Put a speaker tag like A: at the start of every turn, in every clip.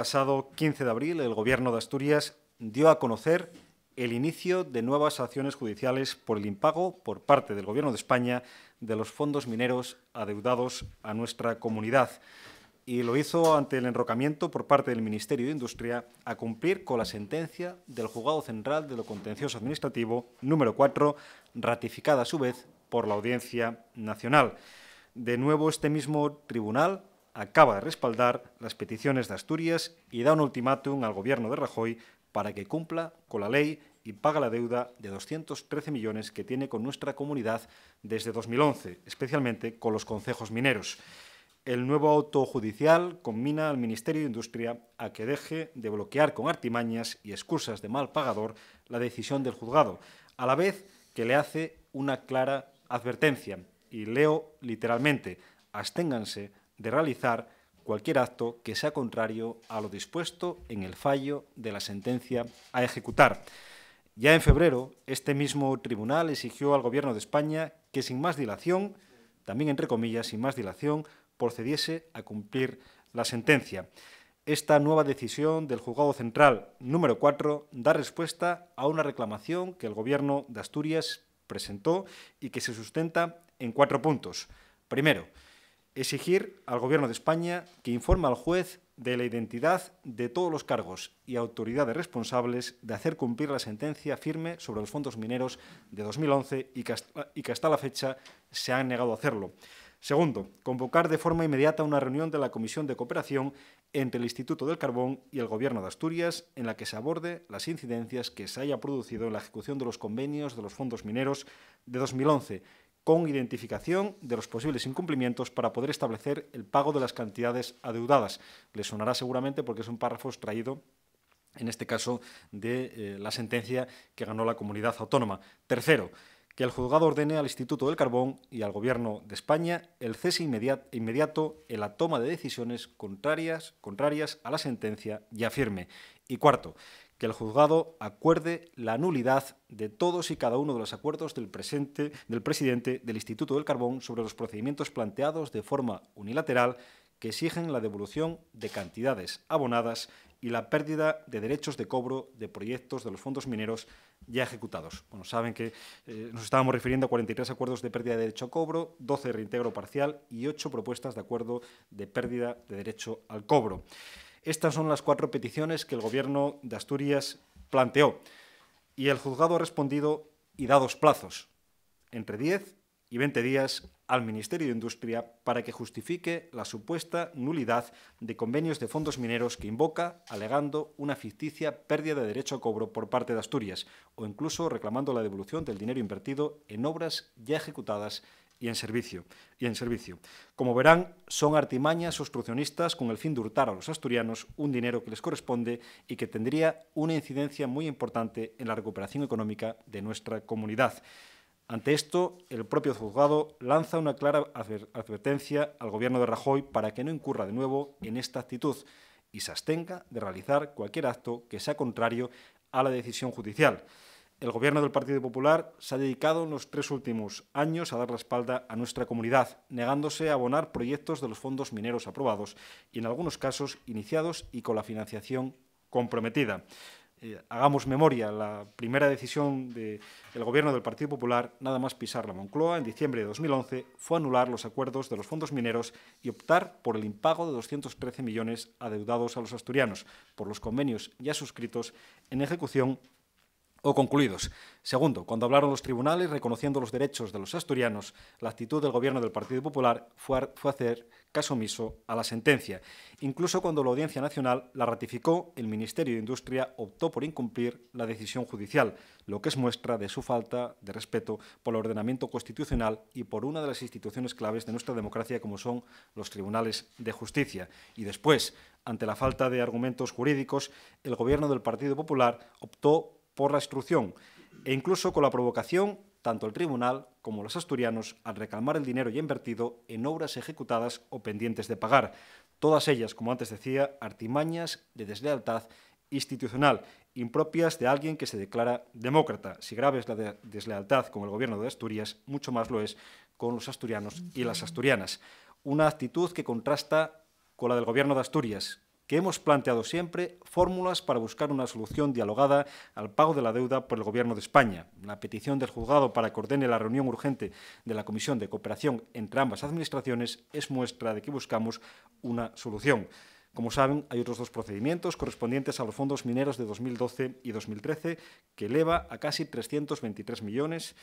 A: pasado 15 de abril, el Gobierno de Asturias dio a conocer el inicio de nuevas acciones judiciales por el impago por parte del Gobierno de España de los fondos mineros adeudados a nuestra comunidad. Y lo hizo ante el enrocamiento por parte del Ministerio de Industria a cumplir con la sentencia del Juzgado Central de lo Contencioso Administrativo número 4, ratificada a su vez por la Audiencia Nacional. De nuevo, este mismo tribunal acaba de respaldar las peticiones de Asturias y da un ultimátum al gobierno de Rajoy para que cumpla con la ley y paga la deuda de 213 millones que tiene con nuestra comunidad desde 2011, especialmente con los concejos mineros. El nuevo auto judicial combina al Ministerio de Industria a que deje de bloquear con artimañas y excusas de mal pagador la decisión del juzgado, a la vez que le hace una clara advertencia. Y leo literalmente, asténganse de realizar cualquier acto que sea contrario a lo dispuesto en el fallo de la sentencia a ejecutar. Ya en febrero, este mismo tribunal exigió al Gobierno de España que sin más dilación, también entre comillas, sin más dilación, procediese a cumplir la sentencia. Esta nueva decisión del Juzgado Central número 4 da respuesta a una reclamación que el Gobierno de Asturias presentó y que se sustenta en cuatro puntos. Primero, exigir al Gobierno de España que informe al juez de la identidad de todos los cargos y autoridades responsables de hacer cumplir la sentencia firme sobre los fondos mineros de 2011 y que hasta, y que hasta la fecha se han negado a hacerlo. Segundo, convocar de forma inmediata una reunión de la Comisión de Cooperación entre el Instituto del Carbón y el Gobierno de Asturias en la que se aborde las incidencias que se haya producido en la ejecución de los convenios de los fondos mineros de 2011 con identificación de los posibles incumplimientos para poder establecer el pago de las cantidades adeudadas. Les sonará seguramente porque es un párrafo extraído en este caso de eh, la sentencia que ganó la comunidad autónoma. Tercero, que el juzgado ordene al Instituto del Carbón y al Gobierno de España el cese inmediato en la toma de decisiones contrarias, contrarias a la sentencia ya firme. Y cuarto, que el juzgado acuerde la nulidad de todos y cada uno de los acuerdos del, presente, del presidente del Instituto del Carbón sobre los procedimientos planteados de forma unilateral que exigen la devolución de cantidades abonadas y la pérdida de derechos de cobro de proyectos de los fondos mineros ya ejecutados. Bueno, saben que eh, nos estábamos refiriendo a 43 acuerdos de pérdida de derecho a cobro, 12 de reintegro parcial y 8 propuestas de acuerdo de pérdida de derecho al cobro. Estas son las cuatro peticiones que el Gobierno de Asturias planteó y el juzgado ha respondido y dos plazos, entre 10 y 20 días, al Ministerio de Industria para que justifique la supuesta nulidad de convenios de fondos mineros que invoca, alegando una ficticia pérdida de derecho a cobro por parte de Asturias, o incluso reclamando la devolución del dinero invertido en obras ya ejecutadas y en servicio. Y en servicio. Como verán, son artimañas obstruccionistas con el fin de hurtar a los asturianos un dinero que les corresponde y que tendría una incidencia muy importante en la recuperación económica de nuestra comunidad. Ante esto, el propio juzgado lanza una clara advertencia al gobierno de Rajoy para que no incurra de nuevo en esta actitud y se abstenga de realizar cualquier acto que sea contrario a la decisión judicial el gobierno del Partido Popular se ha dedicado en los tres últimos años a dar la espalda a nuestra comunidad, negándose a abonar proyectos de los fondos mineros aprobados y en algunos casos iniciados y con la financiación comprometida. Eh, hagamos memoria, la primera decisión del gobierno del Partido Popular, nada más pisar la Moncloa en diciembre de 2011, fue anular los acuerdos de los fondos mineros y optar por el impago de 213 millones adeudados a los asturianos por los convenios ya suscritos en ejecución o concluidos. Segundo, cuando hablaron los tribunales reconociendo los derechos de los asturianos, la actitud del gobierno del Partido Popular fue, fue, hacer caso omiso a la sentencia. Incluso cuando la Audiencia Nacional la ratificó, el Ministerio de Industria optó por incumplir la decisión judicial, lo que es muestra de su falta de respeto por el ordenamiento constitucional y por una de las instituciones claves de nuestra democracia como son los tribunales de justicia. Y después, ante la falta de argumentos jurídicos, el gobierno del Partido Popular optó por la instrucción e incluso con la provocación, tanto el tribunal como los asturianos, al reclamar el dinero ya invertido en obras ejecutadas o pendientes de pagar. Todas ellas, como antes decía, artimañas de deslealtad institucional, impropias de alguien que se declara demócrata. Si grave es la deslealtad con el gobierno de Asturias, mucho más lo es con los asturianos y las asturianas. Una actitud que contrasta con la del gobierno de Asturias, que hemos planteado siempre fórmulas para buscar una solución dialogada al pago de la deuda por el Gobierno de España. La petición del juzgado para que ordene la reunión urgente de la Comisión de Cooperación entre ambas administraciones es muestra de que buscamos una solución. Como saben, hay otros dos procedimientos correspondientes a los fondos mineros de 2012 y 2013, que eleva a casi 323 millones,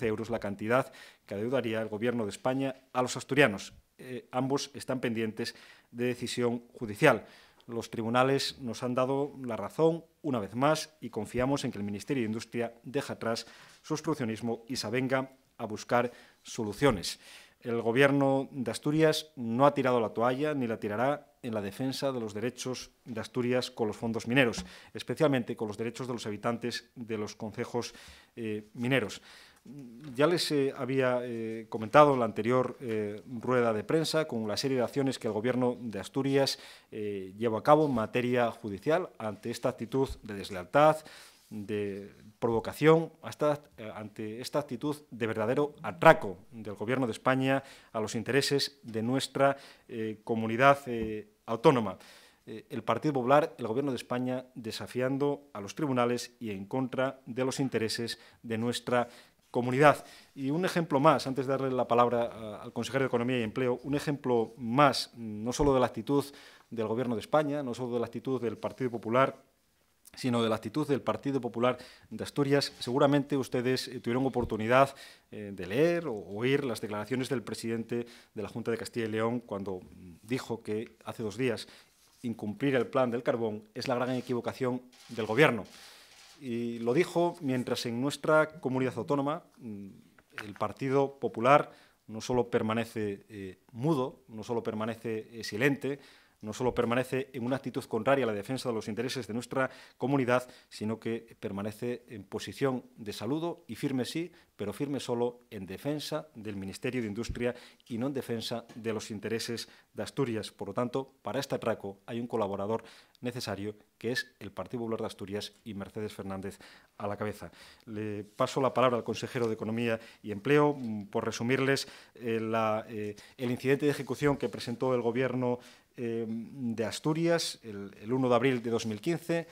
A: euros la cantidad que adeudaría el Gobierno de España a los asturianos. Eh, ambos están pendientes de decisión judicial. Los tribunales nos han dado la razón una vez más y confiamos en que el Ministerio de Industria deja atrás su obstruccionismo y se venga a buscar soluciones. El gobierno de Asturias no ha tirado la toalla ni la tirará en la defensa de los derechos de Asturias con los fondos mineros, especialmente con los derechos de los habitantes de los concejos eh, mineros. Ya les eh, había eh, comentado en la anterior rueda de prensa con la serie de acciones que el Gobierno de Asturias lleva a cabo en materia judicial ante esta actitud de deslealtad, de provocación hasta, eh, ante esta actitud de verdadero atraco del Gobierno de España a los intereses de nuestra eh, comunidad eh, autónoma. el Partido Popular, el Gobierno de España, desafiando a los tribunales y en contra de los intereses de nuestra comunidad. Y un ejemplo más, antes de darle la palabra al consejero de Economía y Empleo, un ejemplo más, mm, no solo de la actitud del Gobierno de España, no solo de la actitud del Partido Popular sino de la actitud del Partido Popular de Asturias. Seguramente ustedes eh, tuvieron oportunidad eh, de leer o oír las declaraciones del presidente de la Junta de Castilla y León cuando mm, dijo que hace dos días incumplir el plan del carbón es la gran equivocación del Gobierno. Y lo dijo mientras en nuestra comunidad autónoma mm, el Partido Popular no solo permanece eh, mudo, no solo permanece silente, no solo permanece en una actitud contraria a la defensa de los intereses de nuestra comunidad, sino que permanece en posición de saludo y firme sí, pero firme solo en defensa del Ministerio de Industria y no en defensa de los intereses de Asturias. Por lo tanto, para este atraco hay un colaborador necesario que es el Partido Popular de Asturias y Mercedes Fernández a la cabeza. Le paso la palabra al consejero de Economía y Empleo mm, por resumirles eh, eh, el incidente de ejecución que presentó el Gobierno Em, de Asturias el, 1 de abril de 2015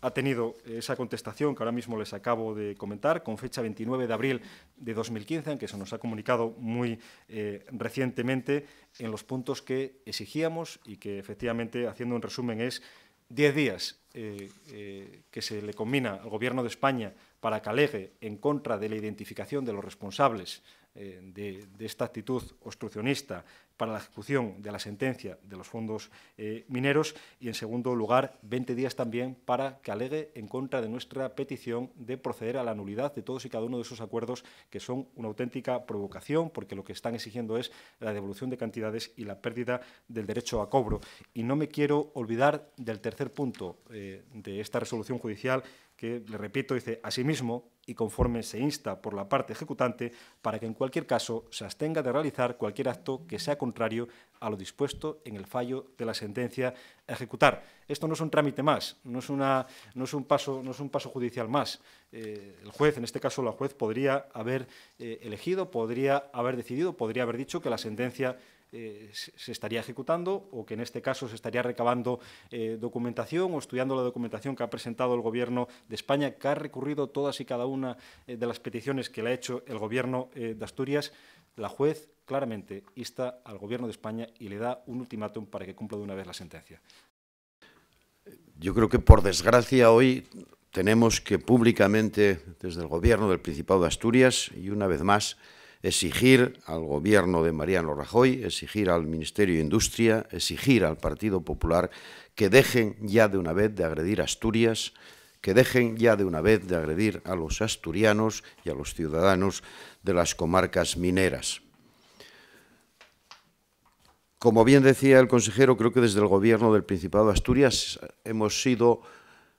A: ha tenido esa contestación que ahora mismo les acabo de comentar, con fecha 29 de abril de 2015, aunque se nos ha comunicado muy eh, recientemente en los puntos que exigíamos y que efectivamente, haciendo un resumen, es 10 días eh, eh, que se le combina al Gobierno de España para que alegue en contra de la identificación de los responsables de, de, esta actitud obstruccionista para la ejecución de la sentencia de los fondos eh, mineros y, en segundo lugar, 20 días también para que alegue en contra de nuestra petición de proceder a la nulidad de todos y cada uno de esos acuerdos que son una auténtica provocación porque lo que están exigiendo es la devolución de cantidades y la pérdida del derecho a cobro. Y no me quiero olvidar del tercer punto eh, de esta resolución judicial que, le repito, dice, asimismo, y conforme se insta por la parte ejecutante, para que en cualquier caso se abstenga de realizar cualquier acto que sea contrario a lo dispuesto en el fallo de la sentencia a ejecutar. Esto no es un trámite más, no es, una, no es, un, paso, no es un paso judicial más. Eh, el juez, en este caso la juez, podría haber eh, elegido, podría haber decidido, podría haber dicho que la sentencia eh, se estaría ejecutando o que en este caso se estaría recabando eh, documentación o estudiando la documentación que ha presentado el Gobierno de España, que ha recurrido todas y cada una eh, de las peticiones que le ha hecho el Gobierno de Asturias, la juez claramente insta al Gobierno de España y le da un ultimátum para que cumpla de una vez la sentencia.
B: Yo creo que por desgracia hoy tenemos que públicamente desde el Gobierno del Principado de Asturias y una vez más exigir al gobierno de Mariano Rajoy, exigir al Ministerio de Industria, exigir al Partido Popular que dejen ya de una vez de agredir Asturias, que dejen ya de una vez de agredir a los asturianos y a los ciudadanos de las comarcas mineras. Como bien decía el consejero, creo que desde el Gobierno del Principado de Asturias hemos sido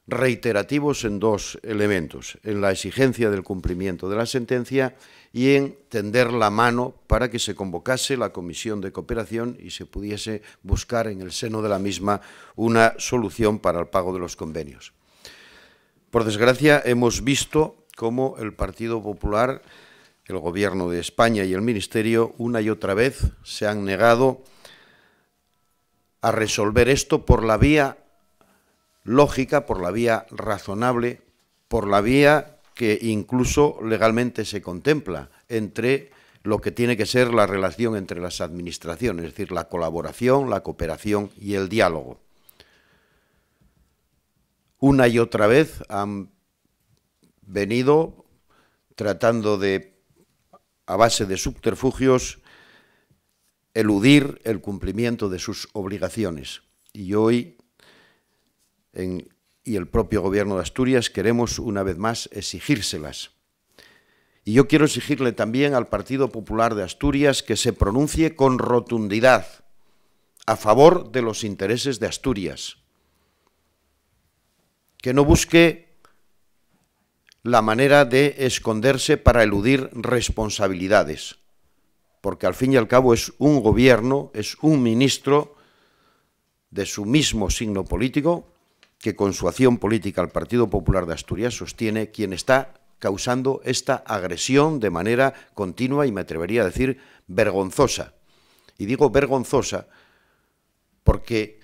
B: reiterativos en dos elementos, en la exigencia del cumplimiento de la sentencia y en tender la mano para que se convocase la comisión de cooperación y se pudiese buscar en el seno de la misma una solución para el pago de los convenios. Por desgracia, hemos visto cómo el Partido Popular, el Gobierno de España y el Ministerio una y otra vez se han negado a resolver esto por la vía lógica, por la vía razonable, por la vía que incluso legalmente se contempla entre lo que tiene que ser la relación entre las administraciones, es decir, la colaboración, la cooperación y el diálogo. Una y otra vez han venido tratando de, a base de subterfugios, eludir el cumplimiento de sus obligaciones. Y hoy y el propio gobierno de Asturias queremos una vez más exigírselas. Y yo quiero exigirle también al Partido Popular de Asturias que se pronuncie con rotundidad a favor de los intereses de Asturias, que no busque la manera de esconderse para eludir responsabilidades, porque al fin y al cabo es un gobierno, es un ministro de su mismo signo político, que con su acción política el Partido Popular de Asturias sostiene quien está causando esta agresión de manera continua y me atrevería a decir vergonzosa. Y digo vergonzosa porque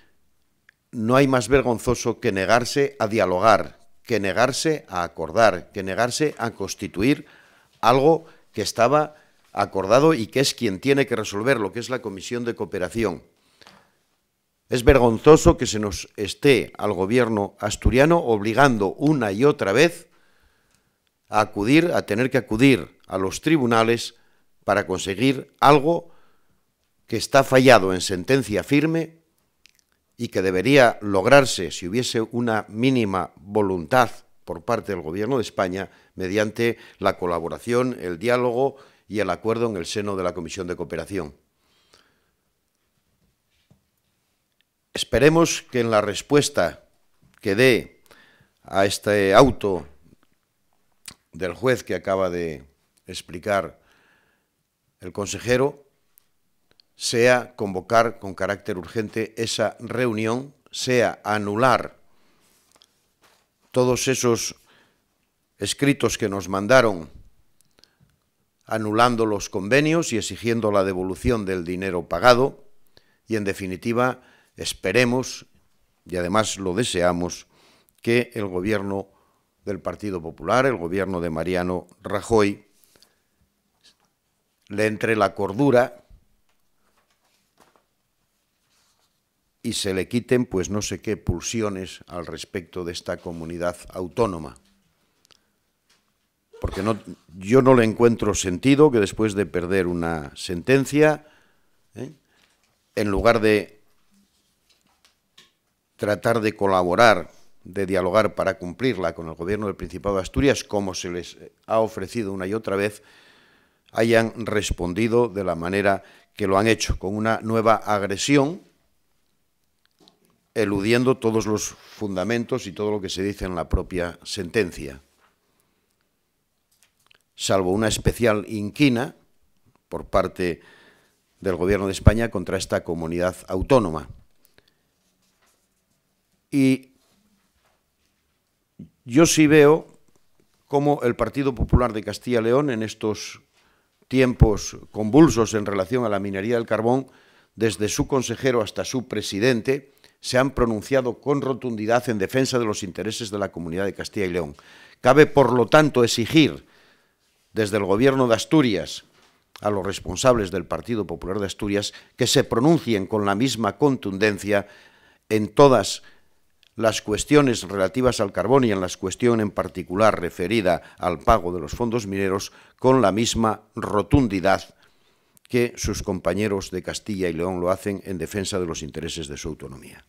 B: no hay más vergonzoso que negarse a dialogar, que negarse a acordar, que negarse a constituir algo que estaba acordado y que es quien tiene que resolver lo que es la Comisión de Cooperación. Es vergonzoso que se nos esté al gobierno asturiano obligando una y otra vez a acudir, a tener que acudir a los tribunales para conseguir algo que está fallado en sentencia firme y que debería lograrse si hubiese una mínima voluntad por parte del Gobierno de España mediante la colaboración, el diálogo y el acuerdo en el seno de la Comisión de Cooperación. Esperemos que en la respuesta que dé a este auto del juez que acaba de explicar el consejero sea convocar con carácter urgente esa reunión, sea anular todos esos escritos que nos mandaron anulando los convenios y exigiendo la devolución del dinero pagado y, en definitiva, Esperemos, y además lo deseamos, que el gobierno del Partido Popular, el gobierno de Mariano Rajoy, le entre la cordura y se le quiten pues no sé qué pulsiones al respecto de esta comunidad autónoma. Porque no, yo no le encuentro sentido que después de perder una sentencia, ¿eh? en lugar de tratar de colaborar, de dialogar para cumplirla con el gobierno del Principado de Asturias, como se les ha ofrecido una y otra vez, hayan respondido de la manera que lo han hecho, con una nueva agresión, eludiendo todos los fundamentos y todo lo que se dice en la propia sentencia. Salvo una especial inquina por parte del Gobierno de España contra esta comunidad autónoma. Y yo sí veo cómo el Partido Popular de Castilla y León en estos tiempos convulsos en relación a la minería del carbón, desde su consejero hasta su presidente, se han pronunciado con rotundidad en defensa de los intereses de la comunidad de Castilla y León. Cabe, por lo tanto, exigir desde el Gobierno de Asturias a los responsables del Partido Popular de Asturias que se pronuncien con la misma contundencia en todas las cuestiones relativas al carbón y en la cuestión en particular referida al pago de los fondos mineros con la misma rotundidad que sus compañeros de Castilla y León lo hacen en defensa de los intereses de su autonomía.